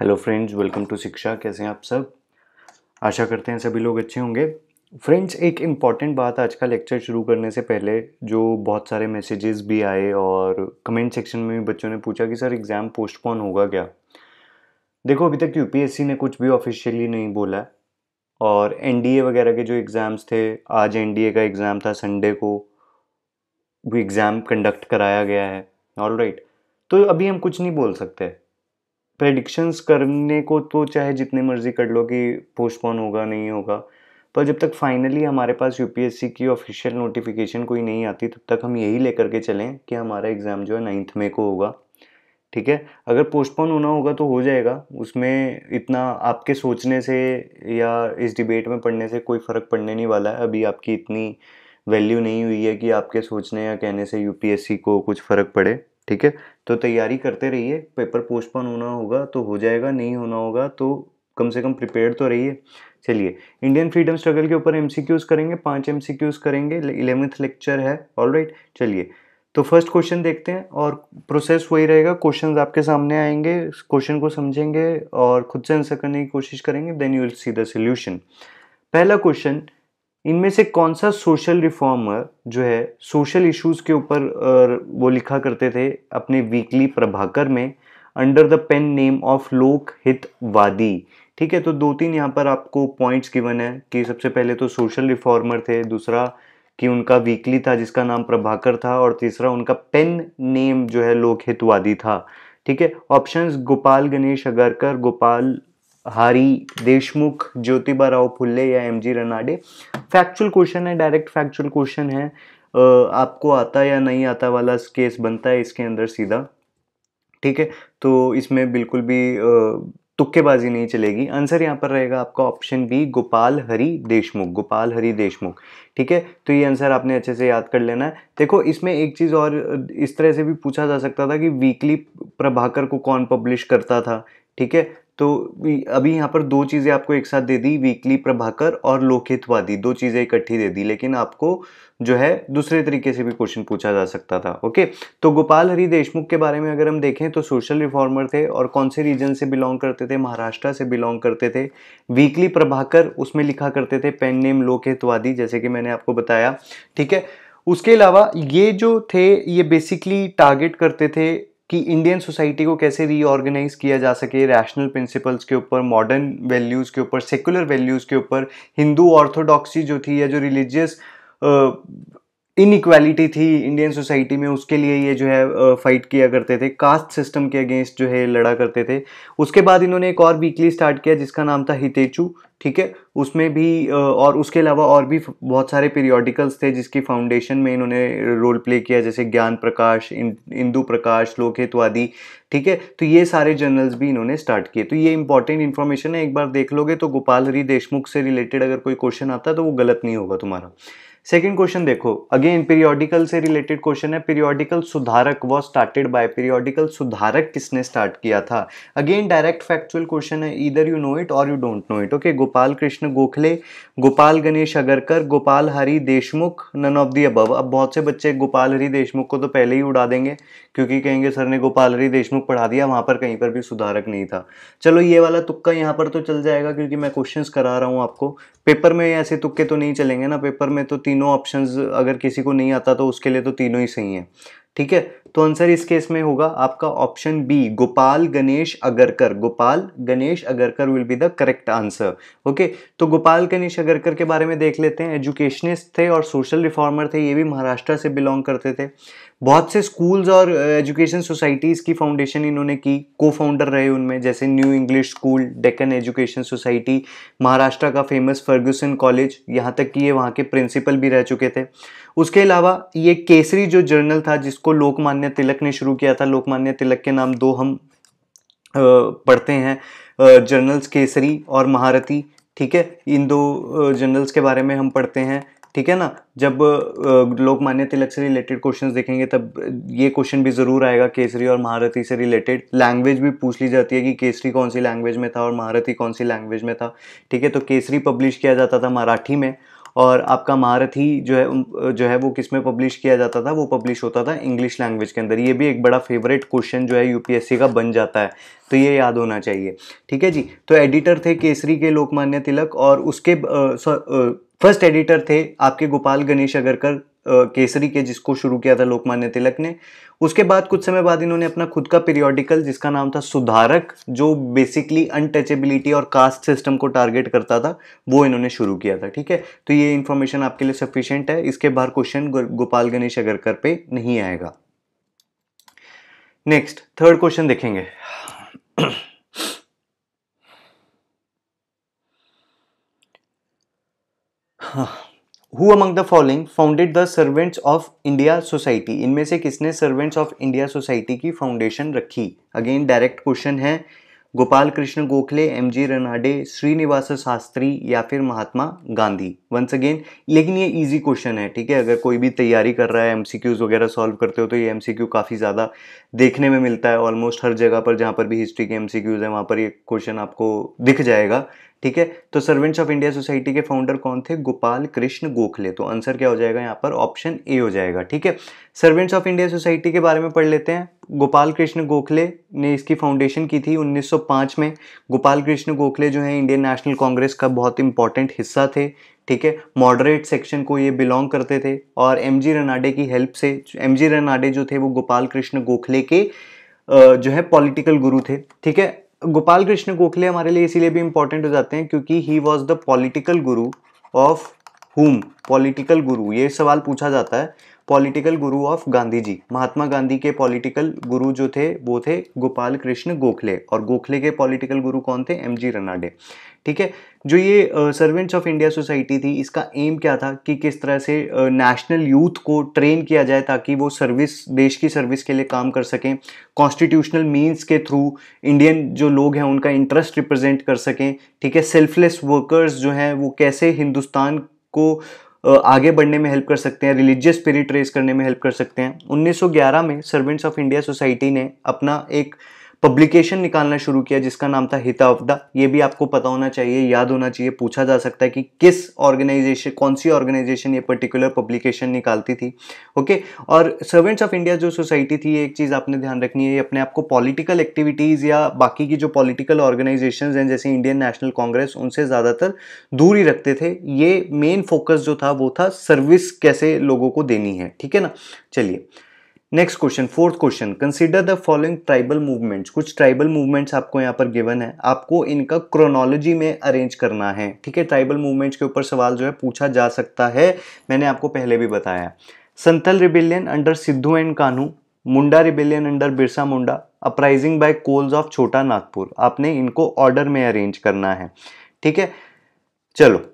Hello friends welcome to शिक्षा कैसे हैं आप सब आशा करते हैं सभी लोग अच्छे होंगे फ्रेंड्स एक इम्पॉर्टेंट बात आज का लेक्चर शुरू करने से पहले जो बहुत सारे मैसेजेस भी आए और कमेंट सेक्शन में भी बच्चों ने पूछा कि सर एग्ज़ाम पोस्टपोन होगा क्या देखो अभी तक यूपीएससी ने कुछ भी ऑफिशियली नहीं बोला और एनडीए वगैरह के जो एग्ज़ाम्स थे आज एनडीए का एग्ज़ाम था संडे को भी एग्ज़ाम कंडक्ट कराया गया है ऑल राइट right. तो अभी हम कुछ नहीं बोल सकते प्रडिक्शंस करने को तो चाहे जितने मर्जी कर लो कि पोस्टपोन होगा नहीं होगा पर जब तक फाइनली हमारे पास यूपीएससी की ऑफिशियल नोटिफिकेशन कोई नहीं आती तब तक हम यही लेकर के चलें कि हमारा एग्ज़ाम जो है नाइन्थ मे को होगा ठीक है अगर पोस्टपोन होना होगा तो हो जाएगा उसमें इतना आपके सोचने से या इस डिबेट में पढ़ने से कोई फ़र्क पड़ने नहीं वाला है अभी आपकी इतनी वैल्यू नहीं हुई है कि आपके सोचने या कहने से यूपीएससी को कुछ फ़र्क पड़े ठीक है तो तैयारी करते रहिए पेपर पोस्टपोन होना होगा तो हो जाएगा नहीं होना होगा तो कम से कम प्रिपेयर तो रहिए चलिए इंडियन फ्रीडम स्ट्रगल के ऊपर एम करेंगे पाँच एम करेंगे इलेवेंथ लेक्चर है ऑल राइट चलिए तो फर्स्ट क्वेश्चन देखते हैं और प्रोसेस वही रहेगा क्वेश्चंस आपके सामने आएंगे क्वेश्चन को समझेंगे और खुद से आंसर करने की कोशिश करेंगे then you will see the solution पहला क्वेश्चन इनमें से कौन सा सोशल रिफॉर्मर जो है सोशल इश्यूज के ऊपर वो लिखा करते थे अपने वीकली प्रभाकर में under the pen name of Lok Hitwadi ठीक है तो दो तीन यहाँ पर आपको पॉइंट्स गिवन है कि सबसे पहले तो सोशल रिफॉर्मर थे दूसरा कि उनका वीकली था जिसका नाम प्रभाकर था और तीसरा उनका पेन नेम जो है लोक हितवादी था ठीक है ऑप्शंस गोपाल गणेश अगरकर गोपाल हरी देशमुख ज्योतिबा राव फुल्ले या M G Ranade factual question है डायरेक्ट फैक्चुअल क्वेश्चन है आपको आता या नहीं आता वाला केस बनता है इसके अंदर सीधा ठीक है तो इसमें बिल्कुल भी तुक्केबाजी नहीं चलेगी आंसर यहाँ पर रहेगा आपका ऑप्शन बी गोपाल हरी देशमुख गोपाल हरी देशमुख ठीक है तो ये आंसर आपने अच्छे से याद कर लेना है देखो इसमें एक चीज़ और इस तरह से भी पूछा जा सकता था कि वीकली प्रभाकर को कौन पब्लिश करता था ठीक है तो अभी यहाँ पर दो चीज़ें आपको एक साथ दे दी वीकली प्रभाकर और लोकहितवादी दो चीज़ें इकट्ठी दे दी लेकिन आपको जो है दूसरे तरीके से भी क्वेश्चन पूछा जा सकता था ओके तो गोपाल हरी देशमुख के बारे में अगर हम देखें तो सोशल रिफॉर्मर थे और कौन से रीजन से बिलोंग करते थे महाराष्ट्र से बिलोंग करते थे वीकली प्रभाकर उसमें लिखा करते थे पेन नेम लोकहितवादी जैसे कि मैंने आपको बताया ठीक है उसके अलावा ये जो थे ये बेसिकली टारगेट करते थे कि इंडियन सोसाइटी को कैसे रीऑर्गेनाइज किया जा सके रैशनल प्रिंसिपल्स के ऊपर मॉडर्न वैल्यूज़ के ऊपर सेकुलर वैल्यूज़ के ऊपर हिंदू ऑर्थोडॉक्सी जो थी या जो रिलीजियस इनइक्वालिटी थी इंडियन सोसाइटी में उसके लिए ये जो है फाइट किया करते थे कास्ट सिस्टम के अगेंस्ट जो है लड़ा करते थे उसके बाद इन्होंने एक और वीकली स्टार्ट किया जिसका नाम था हितेचू ठीक है उसमें भी और उसके अलावा और भी बहुत सारे पीरियोडिकल्स थे जिसकी फाउंडेशन में इन्होंने रोल प्ले किया जैसे ज्ञान प्रकाश इंदु प्रकाश लोक आदि ठीक है तो ये सारे जर्नल्स भी इन्होंने स्टार्ट किए तो ये इंपॉर्टेंट इन्फॉर्मेशन है एक बार देख लोगे तो गोपाल हरी देशमुख से रिलेटेड अगर कोई क्वेश्चन आता तो वो गलत नहीं होगा तुम्हारा सेकेंड क्वेश्चन देखो अगेन पीरियोडिकल से रिलेटेड क्वेश्चन है periodical Sudharak was started by periodical Sudharak किसने स्टार्ट किया था अगेन डायरेक्ट फैक्चुअल क्वेश्चन है इधर यू नो इट और you don't know it okay Gopal Krishna Gokhale Gopal Ganesh Agarkar Gopal Hari Deshmukh none of the above अब बहुत से बच्चे गोपाल हरी देशमुख को तो पहले ही उड़ा देंगे क्योंकि कहेंगे सर ने गोपाल हरी देशमुख पढ़ा दिया वहाँ पर कहीं पर भी सुधारक नहीं था चलो ये वाला तुक्का यहाँ पर तो चल जाएगा क्योंकि मैं क्वेश्चन करा रहा हूँ आपको पेपर में ऐसे तुक्के तो नहीं चलेंगे ना पेपर में तो तीनों ऑप्शन अगर किसी को नहीं आता तो उसके लिए तो तीनों ही सही हैं ठीक है तो आंसर इस केस में होगा आपका option B Gopal Ganesh Agarkar Gopal Ganesh Agarkar will be the correct answer okay तो गोपाल गणेश अगरकर के बारे में देख लेते हैं एजुकेशनिस्ट थे और सोशल रिफॉर्मर थे ये भी महाराष्ट्र से बिलोंग करते थे बहुत से स्कूल्स और एजुकेशन uh, सोसाइटीज़ की फाउंडेशन इन्होंने की को फाउंडर रहे उनमें जैसे new English school Deccan education society Maharashtra का फेमस फर्ग्यूसन कॉलेज यहाँ तक कि ये वहाँ के प्रिंसिपल भी रह चुके थे उसके अलावा ये केसरी जो जर्नल था जिसको लोकमान्य तिलक ने शुरू किया था लोकमान्य तिलक के नाम दो हम uh, पढ़ते हैं जर्नल्स uh, केसरी और महारथी ठीक है इन दो जर्नल्स के बारे में हम पढ़ते हैं ठीक है ना जब लोकमान्य तिलक से रिलेटेड क्वेश्चंस देखेंगे तब ये क्वेश्चन भी ज़रूर आएगा केसरी और महारथी से रिलेटेड लैंग्वेज भी पूछ ली जाती है कि केसरी कौन सी लैंग्वेज में था और महारथी कौन सी लैंग्वेज में था ठीक है तो केसरी पब्लिश किया जाता था मराठी में और आपका महारथी जो है जो है वो किस में पब्लिश किया जाता था वो पब्लिश होता था इंग्लिश लैंग्वेज के अंदर ये भी एक बड़ा फेवरेट क्वेश्चन जो है यूपीएससी का बन जाता है तो ये याद होना चाहिए ठीक है जी तो एडिटर थे केसरी के लोकमान्य तिलक और उसके आ, आ, फर्स्ट एडिटर थे आपके गोपाल गणेश अगरकर केसरी के जिसको शुरू किया था लोकमान्य तिलक ने उसके बाद कुछ समय बाद इन्होंने अपना खुद का पीरियोडिकल जिसका नाम था सुधारक जो बेसिकली अनटचेबिलिटी और कास्ट सिस्टम को टारगेट करता था वो इन्होंने शुरू किया था ठीक है तो ये इन्फॉर्मेशन आपके लिए सफिशियंट है इसके बाहर क्वेश्चन गोपाल गणेश अगरकर पे नहीं आएगा नेक्स्ट थर्ड क्वेश्चन देखेंगे who among the following founded the servants of India society इनमें से किसने सर्वेंट्स ऑफ इंडिया सोसाइटी की फाउंडेशन रखी अगेन डायरेक्ट क्वेश्चन है गोपाल कृष्ण गोखले एम जी रनाडे श्रीनिवास शास्त्री या फिर महात्मा गांधी वंस अगेन लेकिन ये इजी क्वेश्चन है ठीक है अगर कोई भी तैयारी कर रहा है एम वगैरह सॉल्व करते हो तो ये एम काफ़ी ज़्यादा देखने में मिलता है ऑलमोस्ट हर जगह पर जहाँ पर भी हिस्ट्री के एम क्यूज हैं वहाँ पर ये क्वेश्चन आपको दिख जाएगा ठीक है तो सर्वेंट्स ऑफ इंडिया सोसाइटी के फाउंडर कौन थे गोपाल कृष्ण गोखले तो आंसर क्या हो जाएगा यहाँ पर ऑप्शन ए हो जाएगा ठीक है सर्वेंट्स ऑफ इंडिया सोसाइटी के बारे में पढ़ लेते हैं गोपाल कृष्ण गोखले ने इसकी फाउंडेशन की थी 1905 में गोपाल कृष्ण गोखले जो है इंडियन नेशनल कांग्रेस का बहुत इंपॉर्टेंट हिस्सा थे ठीक है मॉडरेट सेक्शन को ये बिलोंग करते थे और एम जी रनाडे की हेल्प से एम जी रनाडे जो थे वो गोपाल कृष्ण गोखले के जो है पॉलिटिकल गुरु थे ठीक है गोपाल कृष्ण गोखले हमारे लिए इसीलिए भी इंपॉर्टेंट हो जाते हैं क्योंकि he was the political guru of whom political guru ये सवाल पूछा जाता है पॉलिटिकल गुरु ऑफ गांधी जी महात्मा गांधी के पॉलिटिकल गुरु जो थे वो थे गोपाल कृष्ण गोखले और गोखले के पॉलिटिकल गुरु कौन थे एम जी रनाडे ठीक है जो ये सर्वेंट्स ऑफ इंडिया सोसाइटी थी इसका एम क्या था कि किस तरह से नेशनल यूथ को ट्रेन किया जाए ताकि वो सर्विस देश की सर्विस के लिए काम कर सकें कॉन्स्टिट्यूशनल मीन्स के थ्रू इंडियन जो लोग हैं उनका इंटरेस्ट रिप्रेजेंट कर सकें ठीक है सेल्फलेस वर्कर्स जो हैं वो कैसे हिंदुस्तान को आगे बढ़ने में हेल्प कर सकते हैं रिलीजियस स्पिरिट रेस करने में हेल्प कर सकते हैं 1911 में सर्वेंट्स ऑफ इंडिया सोसाइटी ने अपना एक पब्लिकेशन निकालना शुरू किया जिसका नाम था हिता अवदा ये भी आपको पता होना चाहिए याद होना चाहिए पूछा जा सकता है कि किस ऑर्गेनाइजेशन कौन सी ऑर्गेनाइजेशन ये पर्टिकुलर पब्लिकेशन निकालती थी ओके और सर्वेंट्स ऑफ इंडिया जो सोसाइटी थी ये एक चीज़ आपने ध्यान रखनी है ये अपने आपको पॉलिटिकल एक्टिविटीज़ या बाकी की जो पॉलिटिकल ऑर्गेनाइजेशन हैं जैसे इंडियन नेशनल कांग्रेस उनसे ज़्यादातर दूर ही रखते थे ये मेन फोकस जो था वो था सर्विस कैसे लोगों को देनी है ठीक है ना चलिए next question fourth question consider the following tribal movements कुछ ट्राइबल मूवमेंट्स आपको यहाँ पर गिवन है आपको इनका क्रोनोलॉजी में अरेंज करना है ठीक है ट्राइबल मूवमेंट्स के ऊपर सवाल जो है पूछा जा सकता है मैंने आपको पहले भी बताया Santhal rebellion under Sidhu and Kanu Munda rebellion under Birsa Munda uprising by Kols of Chota Nagpur आपने इनको ऑर्डर में अरेंज करना है ठीक है चलो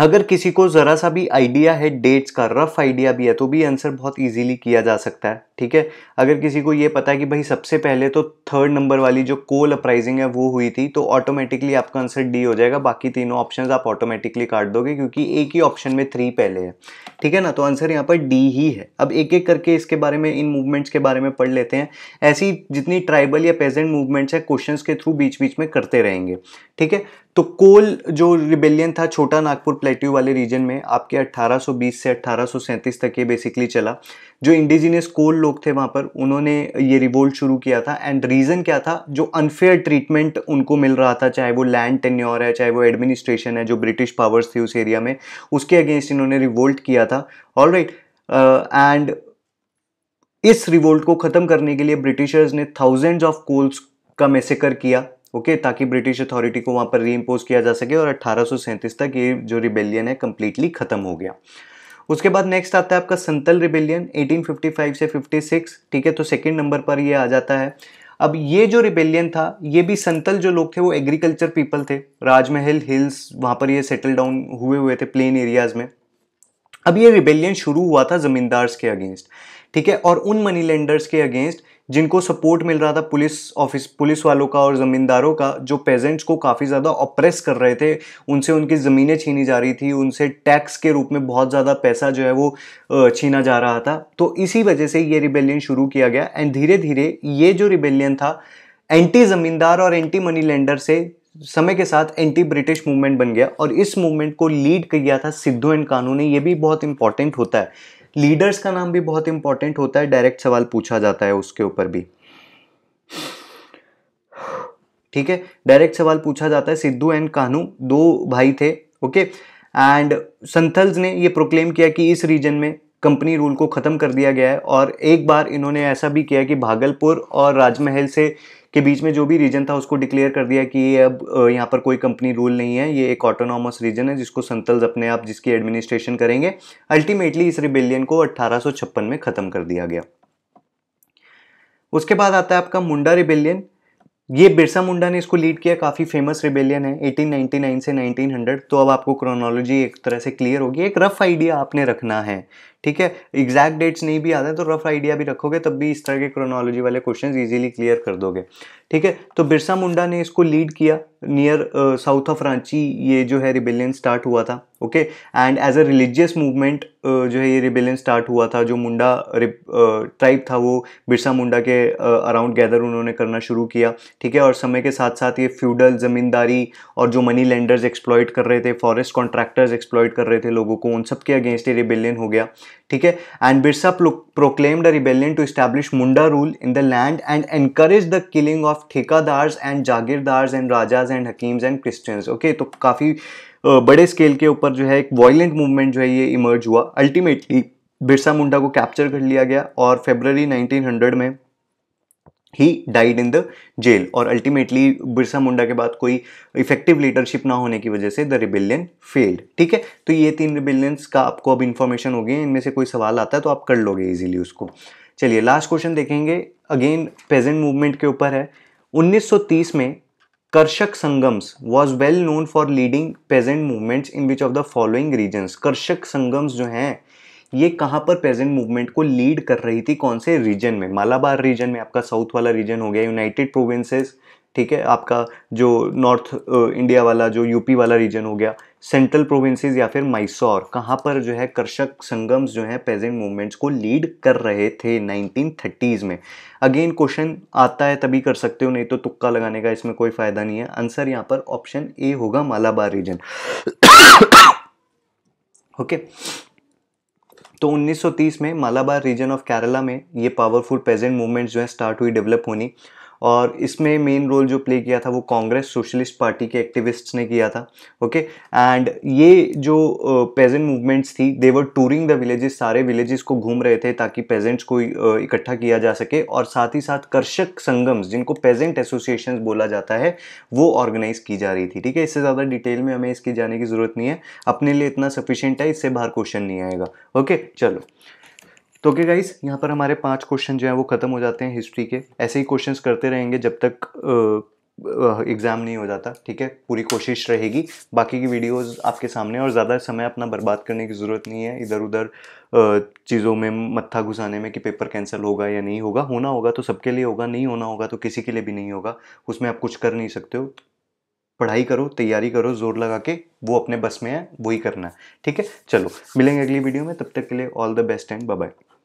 अगर किसी को ज़रा सा भी आइडिया है डेट्स का रफ आइडिया भी है तो भी आंसर बहुत इजीली किया जा सकता है ठीक है अगर किसी को ये पता है कि भाई सबसे पहले तो थर्ड नंबर वाली जो कोल अप्राइजिंग है वो हुई थी तो ऑटोमेटिकली आपका आंसर डी हो जाएगा बाकी तीनों ऑप्शंस आप ऑटोमेटिकली काट दोगे क्योंकि एक ही ऑप्शन में थ्री पहले है ठीक है ना तो आंसर यहाँ पर डी ही है अब एक एक करके इसके बारे में इन मूवमेंट्स के बारे में पढ़ लेते हैं ऐसी जितनी ट्राइबल या पेजेंट मूवमेंट्स है क्वेश्चन के थ्रू बीच बीच में करते रहेंगे ठीक है तो कोल जो रिबेलियन था छोटा नागपुर प्लेट्यू वाले रीजन में आपके 1820 से अट्ठारह तक ये बेसिकली चला जो इंडिजिनियस कोल लोग थे वहाँ पर उन्होंने ये रिवोल्ट शुरू किया था एंड रीज़न क्या था जो अनफेयर ट्रीटमेंट उनको मिल रहा था चाहे वो लैंड टेन्योर है चाहे वो एडमिनिस्ट्रेशन है जो ब्रिटिश पावर्स थी उस एरिया में उसके अगेंस्ट इन्होंने रिवोल्ट किया था ऑल राइट एंड इस रिवोल्ट को ख़त्म करने के लिए ब्रिटिशर्स ने थाउजेंड्स ऑफ कोल्स का मैसेकर किया ओके ताकि ब्रिटिश अथॉरिटी को वहाँ पर री किया जा सके और अट्ठारह तक ये जो रिबेलियन है कम्प्लीटली ख़त्म हो गया उसके बाद नेक्स्ट आता है आपका संतल रिबेलियन 1855 से 56 ठीक है तो सेकंड नंबर पर ये आ जाता है अब ये जो रिबेलियन था ये भी संतल जो लोग थे वो एग्रीकल्चर पीपल थे राजमहल हिल्स वहाँ पर ये सेटल डाउन हुए हुए थे प्लेन एरियाज में अब ये रिबेलियन शुरू हुआ था ज़मींदार्स के अगेंस्ट ठीक है और उन मनी लेंडर्स के अगेंस्ट जिनको सपोर्ट मिल रहा था पुलिस ऑफिस पुलिस वालों का और ज़मींदारों का जो पेजेंट्स को काफ़ी ज़्यादा ऑप्रेस कर रहे थे उनसे उनकी ज़मीनें छीनी जा रही थी उनसे टैक्स के रूप में बहुत ज़्यादा पैसा जो है वो छीना जा रहा था तो इसी वजह से ये रिबेलियन शुरू किया गया एंड धीरे धीरे ये जो रिबेलियन था एंटी ज़मींदार और एंटी मनी लेंडर से समय के साथ एंटी ब्रिटिश मूवमेंट बन गया और इस मूवमेंट को लीड किया था सिद्धू एंड कानू ने ये भी बहुत इंपॉर्टेंट होता है लीडर्स का नाम भी बहुत इंपॉर्टेंट होता है डायरेक्ट सवाल पूछा जाता है उसके ऊपर भी ठीक है डायरेक्ट सवाल पूछा जाता है सिद्धू एंड कानू दो भाई थे ओके एंड संथल्स ने ये प्रोक्लेम किया कि इस रीजन में कंपनी रूल को ख़त्म कर दिया गया है और एक बार इन्होंने ऐसा भी किया कि भागलपुर और राजमहल से के बीच में जो भी रीजन था उसको डिक्लेयर कर दिया कि ये अब यहाँ पर कोई कंपनी रूल नहीं है ये एक ऑटोनॉमस रीजन है जिसको संतल्स अपने आप जिसकी एडमिनिस्ट्रेशन करेंगे अल्टीमेटली इस रिबेलियन को अट्ठारह में ख़त्म कर दिया गया उसके बाद आता है आपका मुंडा रिबेलियन ये बिरसा मुंडा ने इसको लीड किया काफ़ी फेमस रिबेलियन है 1899 से 1900 तो अब आपको क्रोनोलॉजी एक तरह से क्लियर होगी एक रफ आइडिया आपने रखना है ठीक है एग्जैक्ट डेट्स नहीं भी आते हैं तो रफ आइडिया भी रखोगे तब भी इस तरह के क्रोनोलॉजी वाले क्वेश्चन ईजिली क्लियर कर दोगे ठीक है तो बिरसा मुंडा ने इसको लीड किया नियर साउथ ऑफ रांची ये जो है रिबेलियन स्टार्ट हुआ था okay and as a religious movement जो है ये रिबेलियन स्टार्ट हुआ था जो मुंडा ट्राइब uh, था वो बिरसा मुंडा के अराउंड uh, गैदर उन्होंने करना शुरू किया ठीक है और समय के साथ साथ ये फ्यूडल ज़मींदारी और जो मनी लेंडर्स एक्सप्लॉयट कर रहे थे फॉरेस्ट कॉन्ट्रैक्टर्स एक्सप्लॉयट कर रहे थे लोगों को उन सब के अगेंस्ट ये रिबेलियन हो गया ठीक है and Birsa proclaimed a rebellion to establish Munda rule in the land and encourage the killing of thekadars and jagirdars and rajas and hakims and Christians okay तो काफ़ी बड़े स्केल के ऊपर जो है एक वॉयेंट मूवमेंट जो है ये इमर्ज हुआ अल्टीमेटली बिरसा मुंडा को कैप्चर कर लिया गया और फेबररी 1900 में ही डाइड इन द जेल और अल्टीमेटली बिरसा मुंडा के बाद कोई इफेक्टिव लीडरशिप ना होने की वजह से द रिबिलियन फेल्ड ठीक है तो ये तीन रिबिलियंस का आपको अब इन्फॉर्मेशन हो गई इनमें से कोई सवाल आता है तो आप कर लोगे ईजिली उसको चलिए लास्ट क्वेश्चन देखेंगे अगेन प्रेजेंट मूवमेंट के ऊपर है 1930 में Karshak Sangams was well known for leading peasant movements in which of the following regions Karshak Sangams जो हैं ये कहाँ पर प्रेजेंट मूवमेंट को लीड कर रही थी कौन से रीजन में मालाबार रीजन में आपका साउथ वाला रीजन हो गया यूनाइटेड प्रोविंसेस ठीक है आपका जो नॉर्थ इंडिया वाला जो यूपी वाला रीजन हो गया सेंट्रल प्रोविंसेस या फिर मैसौर कहाँ पर जो है कर्षक संगम्स जो है प्रेजेंट मूवमेंट्स को लीड कर रहे थे थर्टीज में अगेन क्वेश्चन आता है तभी कर सकते हो नहीं तो तुक्का लगाने का इसमें कोई फ़ायदा नहीं है आंसर यहाँ पर ऑप्शन ए होगा मालाबार रीजन ओके okay. तो 1930 में मालाबार रीजन ऑफ केरला में ये पावरफुल पेजेंट मूवमेंट जो है स्टार्ट हुई डेवलप होनी और इसमें मेन रोल जो प्ले किया था वो कांग्रेस सोशलिस्ट पार्टी के एक्टिविस्ट्स ने किया था ओके एंड ये जो पेजेंट मूवमेंट्स थी देवर टूरिंग द विलेजेस सारे विलेजेस को घूम रहे थे ताकि पेजेंट्स को इकट्ठा किया जा सके और साथ ही साथ कर्षक संगम्स जिनको पेजेंट एसोसिएशन बोला जाता है वो ऑर्गेनाइज की जा रही थी ठीक है इससे ज़्यादा डिटेल में हमें इसकी जाने की ज़रूरत नहीं है अपने लिए इतना सफिशेंट है इससे बाहर क्वेश्चन नहीं आएगा ओके चलो तो ओके गाइस यहाँ पर हमारे पांच क्वेश्चन जो है वो ख़त्म हो जाते हैं हिस्ट्री के ऐसे ही क्वेश्चंस करते रहेंगे जब तक एग्ज़ाम नहीं हो जाता ठीक है पूरी कोशिश रहेगी बाकी की वीडियोस आपके सामने और ज़्यादा समय अपना बर्बाद करने की ज़रूरत नहीं है इधर उधर चीज़ों में मत्था घुसाने में कि पेपर कैंसिल होगा या नहीं होगा होना होगा तो सबके लिए होगा नहीं होना होगा तो किसी के लिए भी नहीं होगा उसमें आप कुछ कर नहीं सकते हो पढ़ाई करो तैयारी करो जोर लगा के वो अपने बस में है वही करना है ठीक है चलो मिलेंगे अगली वीडियो में तब तक के लिए all the best and bye